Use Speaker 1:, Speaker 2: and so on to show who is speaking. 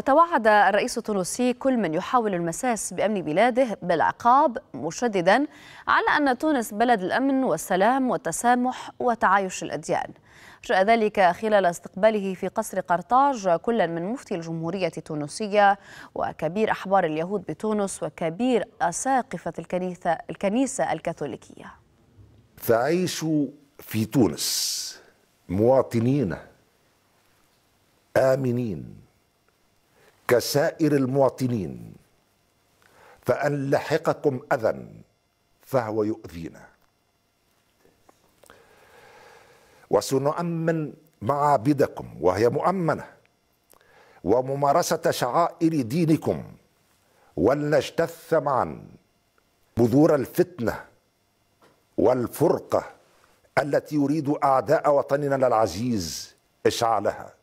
Speaker 1: توعد الرئيس التونسي كل من يحاول المساس بأمن بلاده بالعقاب مشددا على أن تونس بلد الأمن والسلام والتسامح وتعايش الأديان جاء ذلك خلال استقباله في قصر قرطاج كلا من مفتي الجمهورية التونسية وكبير أحبار اليهود بتونس وكبير أساقفة الكنيسة, الكنيسة الكاثوليكية
Speaker 2: تعيش في تونس مواطنين آمنين كسائر المواطنين فأن لحقكم أذى فهو يؤذينا وسنؤمن معابدكم وهي مؤمنة وممارسة شعائر دينكم ولنجتث معا بذور الفتنة والفرقة التي يريد أعداء وطننا العزيز إشعالها